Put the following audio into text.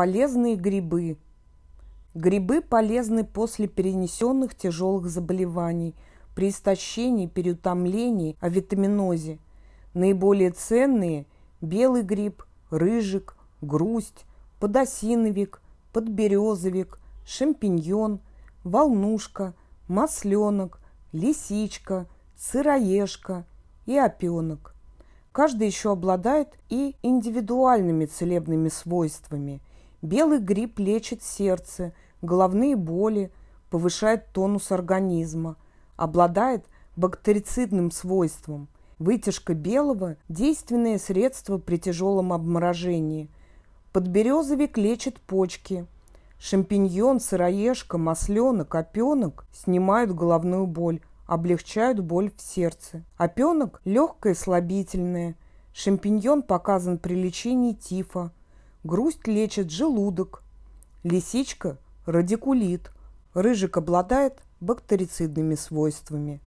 полезные грибы. Грибы полезны после перенесенных тяжелых заболеваний, при истощении, переутомлении, о витаминозе. Наиболее ценные – белый гриб, рыжик, грусть, подосиновик, подберезовик, шампиньон, волнушка, масленок, лисичка, сыроежка и опенок. Каждый еще обладает и индивидуальными целебными свойствами – Белый гриб лечит сердце, головные боли, повышает тонус организма, обладает бактерицидным свойством. Вытяжка белого – действенное средство при тяжелом обморожении. Подберезовик лечит почки. Шампиньон, сыроежка, масленок, опенок снимают головную боль, облегчают боль в сердце. Опенок – легкое слабительное. Шампиньон показан при лечении тифа – Грусть лечит желудок. Лисичка – радикулит. Рыжик обладает бактерицидными свойствами.